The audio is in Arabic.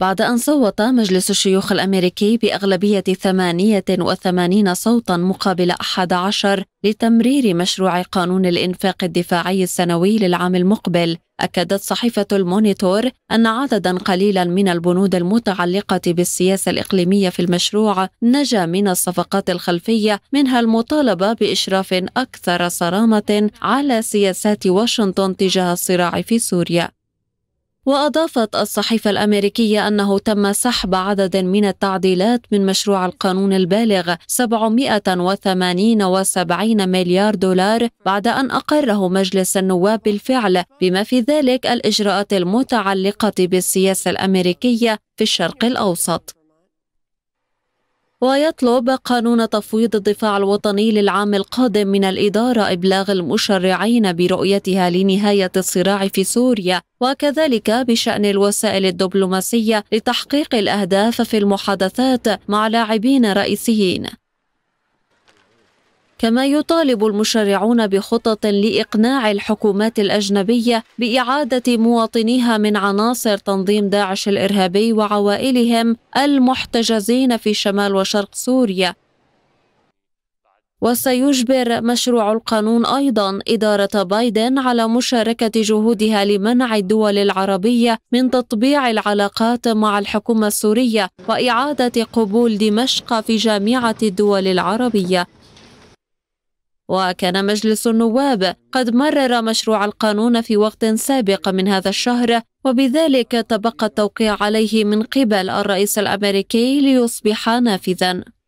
بعد أن صوت مجلس الشيوخ الأمريكي بأغلبية 88 صوتا مقابل 11 لتمرير مشروع قانون الإنفاق الدفاعي السنوي للعام المقبل أكدت صحيفة المونيتور أن عددا قليلا من البنود المتعلقة بالسياسة الإقليمية في المشروع نجا من الصفقات الخلفية منها المطالبة بإشراف أكثر صرامة على سياسات واشنطن تجاه الصراع في سوريا وأضافت الصحيفة الأمريكية أنه تم سحب عدد من التعديلات من مشروع القانون البالغ 778 مليار دولار بعد أن أقره مجلس النواب بالفعل بما في ذلك الإجراءات المتعلقة بالسياسة الأمريكية في الشرق الأوسط ويطلب قانون تفويض الدفاع الوطني للعام القادم من الإدارة إبلاغ المشرعين برؤيتها لنهاية الصراع في سوريا وكذلك بشأن الوسائل الدبلوماسية لتحقيق الأهداف في المحادثات مع لاعبين رئيسيين كما يطالب المشرعون بخطط لإقناع الحكومات الأجنبية بإعادة مواطنيها من عناصر تنظيم داعش الإرهابي وعوائلهم المحتجزين في شمال وشرق سوريا وسيجبر مشروع القانون ايضا اداره بايدن على مشاركه جهودها لمنع الدول العربيه من تطبيع العلاقات مع الحكومه السوريه واعاده قبول دمشق في جامعه الدول العربيه وكان مجلس النواب قد مرر مشروع القانون في وقت سابق من هذا الشهر وبذلك تبقى التوقيع عليه من قبل الرئيس الامريكي ليصبح نافذا